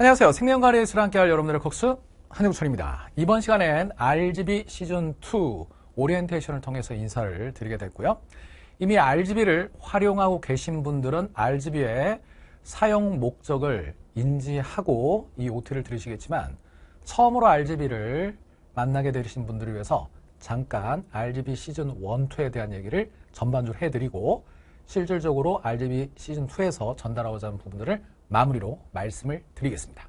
안녕하세요. 생명과의 예술 함께할 여러분들의 콕수 한영철입니다. 이번 시간엔 RGB 시즌2 오리엔테이션을 통해서 인사를 드리게 됐고요. 이미 RGB를 활용하고 계신 분들은 RGB의 사용 목적을 인지하고 이 OT를 들으시겠지만 처음으로 RGB를 만나게 되신 분들을 위해서 잠깐 RGB 시즌 1, 2에 대한 얘기를 전반적으로 해드리고 실질적으로 RGB 시즌2에서 전달하고자 하는 부분들을 마무리로 말씀을 드리겠습니다.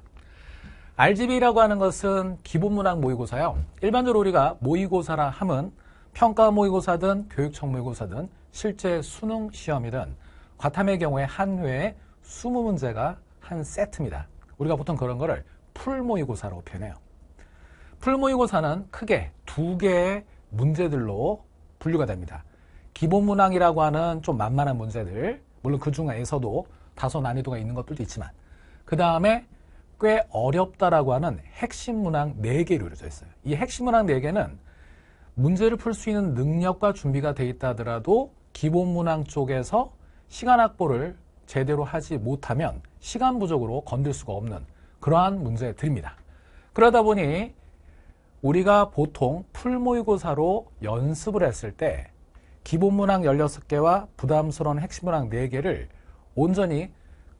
RGB라고 하는 것은 기본문항 모의고사요. 일반적으로 우리가 모의고사라 함은 평가 모의고사든 교육청 모의고사든 실제 수능 시험이든 과탐의 경우에 한 회에 20문제가 한 세트입니다. 우리가 보통 그런 거를 풀모의고사로 표현해요. 풀모의고사는 크게 두 개의 문제들로 분류가 됩니다. 기본문항이라고 하는 좀 만만한 문제들, 물론 그 중에서도 다소 난이도가 있는 것들도 있지만 그 다음에 꽤 어렵다라고 하는 핵심 문항 4개로 이루어져 있어요. 이 핵심 문항 4개는 문제를 풀 수 있는 능력과 준비가 돼 있다 하더라도 기본 문항 쪽에서 시간 확보를 제대로 하지 못하면 시간 부족으로 건들 수가 없는 그러한 문제들입니다. 그러다 보니 우리가 보통 풀모의고사로 연습을 했을 때 기본 문항 16개와 부담스러운 핵심 문항 4개를 온전히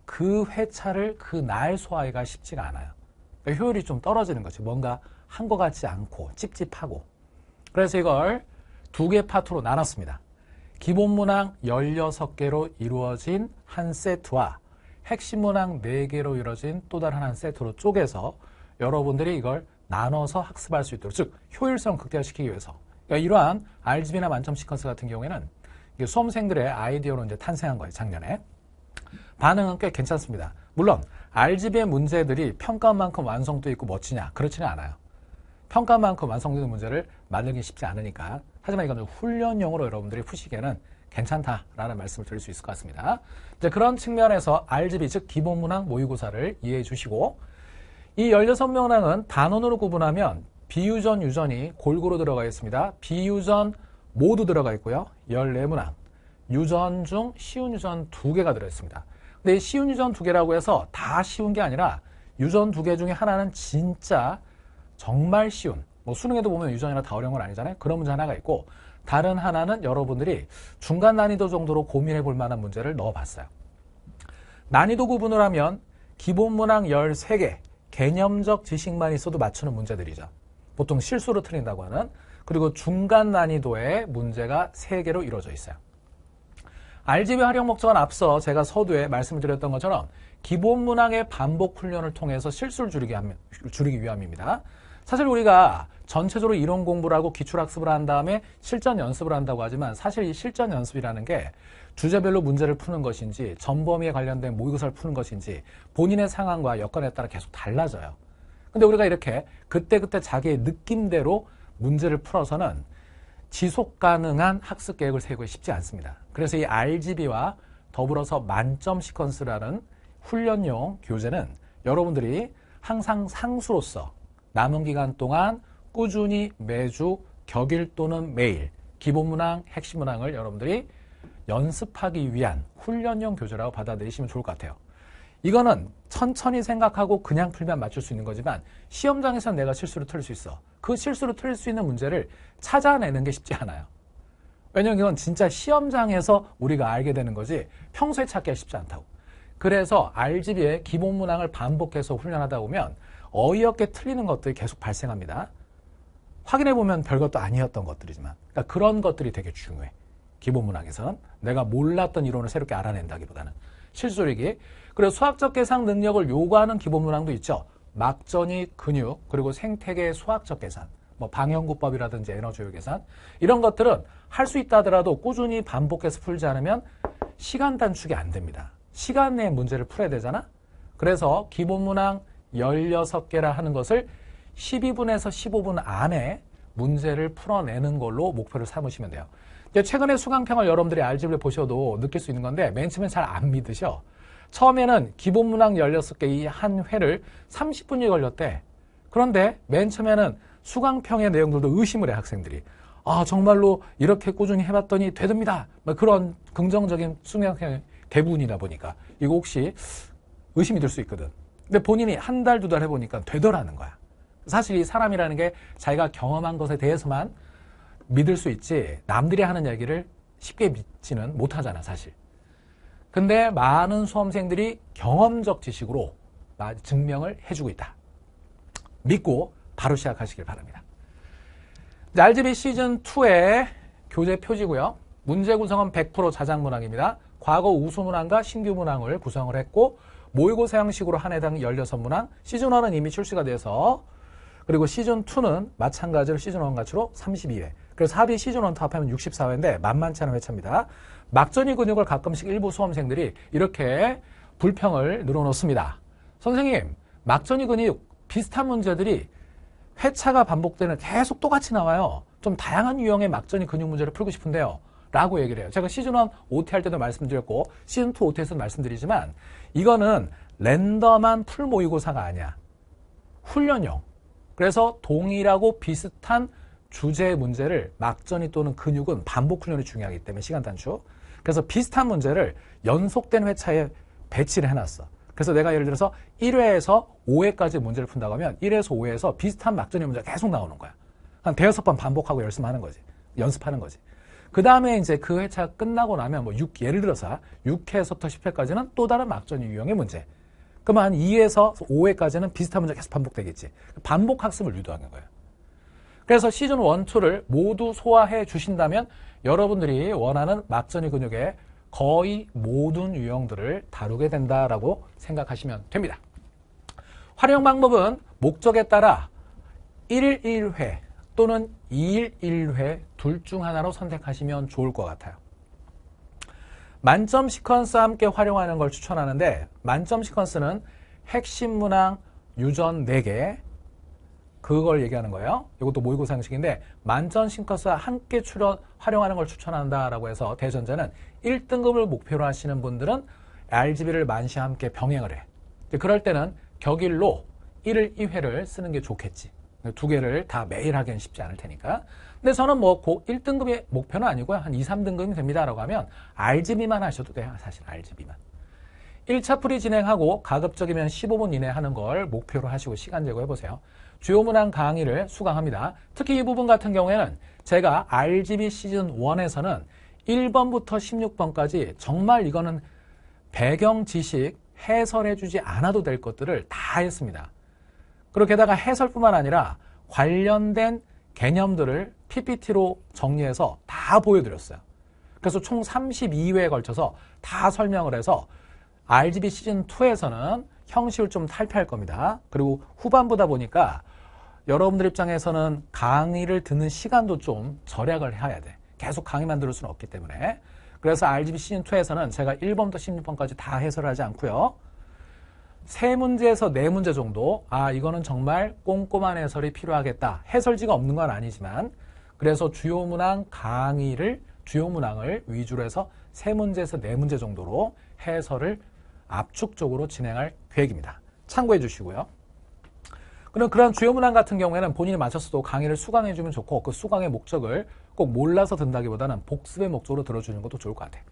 그 회차를 그 날 소화하기가 쉽지가 않아요. 그러니까 효율이 좀 떨어지는 거죠. 뭔가 한 것 같지 않고 찝찝하고. 그래서 이걸 두 개 파트로 나눴습니다. 기본 문항 16개로 이루어진 한 세트와 핵심 문항 4개로 이루어진 또 다른 한 세트로 쪼개서 여러분들이 이걸 나눠서 학습할 수 있도록 즉 효율성 극대화시키기 위해서 그러니까 이러한 RGB나 만점 시퀀스 같은 경우에는 수험생들의 아이디어로 이제 탄생한 거예요 작년에 반응은 꽤 괜찮습니다. 물론 RGB의 문제들이 평가만큼 완성도 있고 멋지냐 그렇지는 않아요. 평가만큼 완성되는 문제를 만들기 쉽지 않으니까 하지만 이거는 훈련용으로 여러분들이 푸시기에는 괜찮다라는 말씀을 드릴 수 있을 것 같습니다. 이제 그런 측면에서 RGB 즉 기본 문항 모의고사를 이해해 주시고 이 16명랑은 단원으로 구분하면 비유전 유전이 골고루 들어가 있습니다. 비유전 모두 들어가 있고요. 14문항 유전 중 쉬운 유전 두 개가 들어있습니다. 근데 이 쉬운 유전 두 개라고 해서 다 쉬운 게 아니라 유전 두 개 중에 하나는 진짜 정말 쉬운 뭐 수능에도 보면 유전이나 다 어려운 건 아니잖아요. 그런 문제 하나가 있고 다른 하나는 여러분들이 중간 난이도 정도로 고민해 볼 만한 문제를 넣어봤어요. 난이도 구분을 하면 기본 문항 13개 개념적 지식만 있어도 맞추는 문제들이죠. 보통 실수로 틀린다고 하는 그리고 중간 난이도의 문제가 3개로 이루어져 있어요. RGB 활용 목적은 앞서 제가 서두에 말씀을 드렸던 것처럼 기본 문항의 반복 훈련을 통해서 실수를 줄이기, 하 줄이기 위함입니다. 사실 우리가 전체적으로 이론 공부를 하고 기출학습을 한 다음에 실전 연습을 한다고 하지만 사실 이 실전 연습이라는 게 주제별로 문제를 푸는 것인지 전범위에 관련된 모의고사를 푸는 것인지 본인의 상황과 여건에 따라 계속 달라져요. 근데 우리가 이렇게 그때그때 자기의 느낌대로 문제를 풀어서는 지속 가능한 학습 계획을 세우기 쉽지 않습니다. 그래서 이 RGB와 더불어서 만점 시퀀스라는 훈련용 교재는 여러분들이 항상 상수로서 남은 기간 동안 꾸준히 매주 격일 또는 매일 기본 문항, 핵심 문항을 여러분들이 연습하기 위한 훈련용 교재라고 받아들이시면 좋을 것 같아요. 이거는 천천히 생각하고 그냥 풀면 맞출 수 있는 거지만 시험장에서 내가 실수를 틀수 있어. 그 실수로 틀릴 수 있는 문제를 찾아내는 게 쉽지 않아요. 왜냐면 이건 진짜 시험장에서 우리가 알게 되는 거지 평소에 찾기가 쉽지 않다고. 그래서 RGB의 기본 문항을 반복해서 훈련하다 보면 어이없게 틀리는 것들이 계속 발생합니다. 확인해 보면 별것도 아니었던 것들이지만 그러니까 그런 것들이 되게 중요해. 기본 문항에서는 내가 몰랐던 이론을 새롭게 알아낸다기보다는 실수리기. 그리고 수학적 계산 능력을 요구하는 기본 문항도 있죠. 막전이 근육, 그리고 생태계 수학적 계산, 뭐방형구법이라든지 에너지효율 계산 이런 것들은 할 수 있다 하더라도 꾸준히 반복해서 풀지 않으면 시간 단축이 안 됩니다. 시간 내에 문제를 풀어야 되잖아. 그래서 기본문항 16개라 하는 것을 12분에서 15분 안에 문제를 풀어내는 걸로 목표를 삼으시면 돼요. 최근에 수강평을 여러분들이 알집을 보셔도 느낄 수 있는 건데 맨 처음엔 잘 안 믿으셔. 처음에는 기본문항 16개 이 한 회를 30분이 걸렸대. 그런데 맨 처음에는 수강평의 내용들도 의심을 해 학생들이. 아 정말로 이렇게 꾸준히 해봤더니 되듭니다. 막 뭐 그런 긍정적인 수강평 대부분이다 보니까 이거 혹시 의심이 들 수 있거든. 근데 본인이 한 달, 두 달 해보니까 되더라는 거야. 사실 이 사람이라는 게 자기가 경험한 것에 대해서만 믿을 수 있지 남들이 하는 얘기를 쉽게 믿지는 못하잖아 사실. 근데 많은 수험생들이 경험적 지식으로 증명을 해주고 있다. 믿고 바로 시작하시길 바랍니다. 날지비 시즌2의 교재 표지고요. 문제 구성은 100% 자작문항입니다. 과거 우수문항과 신규문항을 구성을 했고 모의고사 형식으로 한 해당 16문항, 시즌1은 이미 출시가 돼서 그리고 시즌2는 마찬가지로 시즌1 가치로 32회, 그래서 합의 시즌 원타 합하면 64회인데 만만치 않은 회차입니다. 막전이 근육을 가끔씩 일부 수험생들이 이렇게 불평을 늘어놓습니다. 선생님, 막전이 근육 비슷한 문제들이 회차가 반복되는 계속 똑같이 나와요. 좀 다양한 유형의 막전이 근육 문제를 풀고 싶은데요. 라고 얘기를 해요. 제가 시즌1 OT 할 때도 말씀드렸고 시즌2 o t 에서 말씀드리지만 이거는 랜덤한 풀 모의고사가 아니야. 훈련형 그래서 동일하고 비슷한 주제의 문제를 막전이 또는 근육은 반복 훈련이 중요하기 때문에 시간 단축. 그래서 비슷한 문제를 연속된 회차에 배치를 해놨어. 그래서 내가 예를 들어서 1회에서 5회까지 문제를 푼다고 하면 1회에서 5회에서 비슷한 막전의 문제가 계속 나오는 거야. 한 대여섯 번 반복하고 연습하는 거지. 연습하는 거지. 그 다음에 이제 그 회차 끝나고 나면 뭐 6, 예를 들어서 6회에서부터 10회까지는 또 다른 막전 유형의 문제. 그러면 한 2에서 5회까지는 비슷한 문제가 계속 반복되겠지. 반복 학습을 유도하는 거예요. 그래서 시즌 1, 2를 모두 소화해 주신다면 여러분들이 원하는 막전이 근육의 거의 모든 유형들을 다루게 된다라고 생각하시면 됩니다. 활용 방법은 목적에 따라 1일 1회 또는 2일 1회 둘 중 하나로 선택하시면 좋을 것 같아요. 만점 시퀀스와 함께 활용하는 걸 추천하는데 만점 시퀀스는 핵심 문항 유전 4개, 그걸 얘기하는 거예요. 이것도 모의고사 형식인데 만전 심과서 함께 출연 활용하는 걸 추천한다라고 해서 대전제는 1등급을 목표로 하시는 분들은 RGB를 만시 함께 병행을 해. 그럴 때는 격일로 1일 2회를 쓰는 게 좋겠지. 두 개를 다 매일 하기는 쉽지 않을 테니까. 근데 저는 뭐 고 1등급의 목표는 아니고요. 한 2, 3등급이 됩니다라고 하면 RGB만 하셔도 돼요. 사실 RGB만. 1차 풀이 진행하고 가급적이면 15분 이내 하는 걸 목표로 하시고 시간 제거해 보세요. 주요 문항 강의를 수강합니다. 특히 이 부분 같은 경우에는 제가 RGB 시즌 1에서는 1번부터 16번까지 정말 이거는 배경 지식 해설해주지 않아도 될 것들을 다 했습니다. 그렇게다가 해설뿐만 아니라 관련된 개념들을 PPT로 정리해서 다 보여드렸어요. 그래서 총 32회에 걸쳐서 다 설명을 해서 RGB 시즌2에서는 형식을 좀 탈피할 겁니다. 그리고 후반부다 보니까 여러분들 입장에서는 강의를 듣는 시간도 좀 절약을 해야 돼. 계속 강의만 들을 수는 없기 때문에. 그래서 RGB 시즌2에서는 제가 1번부터 16번까지 다 해설하지 을 않고요. 세 문제에서 네 문제 정도 아 이거는 정말 꼼꼼한 해설이 필요하겠다. 해설지가 없는 건 아니지만 그래서 주요 문항 강의를 주요 문항을 위주로 해서 세 문제에서 네 문제 정도로 해설을 압축적으로 진행할 계획입니다. 참고해 주시고요. 그럼 그런 주요 문항 같은 경우에는 본인이 마쳤어도 강의를 수강해 주면 좋고 그 수강의 목적을 꼭 몰라서 든다기보다는 복습의 목적으로 들어주는 것도 좋을 것 같아요.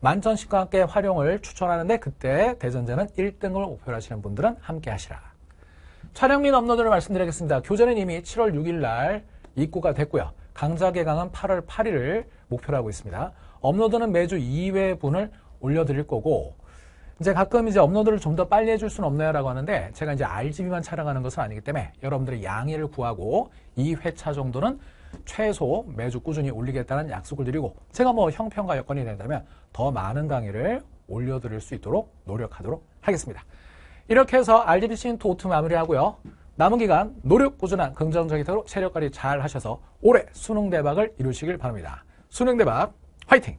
만전식과 함께 활용을 추천하는데 그때 대전제는 1등을 목표로 하시는 분들은 함께 하시라. 촬영 및 업로드를 말씀드리겠습니다. 교재는 이미 7월 6일 날 입고가 됐고요. 강좌 개강은 8월 8일을 목표로 하고 있습니다. 업로드는 매주 2회분을 올려드릴 거고 이제 가끔 이제 업로드를 좀 더 빨리 해줄 수는 없나요? 라고 하는데 제가 이제 RGB만 촬영하는 것은 아니기 때문에 여러분들의 양해를 구하고 2회차 정도는 최소 매주 꾸준히 올리겠다는 약속을 드리고 제가 뭐 형편과 여건이 된다면 더 많은 강의를 올려드릴 수 있도록 노력하도록 하겠습니다. 이렇게 해서 RGB 시인트 오트 마무리하고요. 남은 기간 노력 꾸준한 긍정적이도록 체력 관리 잘 하셔서 올해 수능 대박을 이루시길 바랍니다. 수능 대박 화이팅!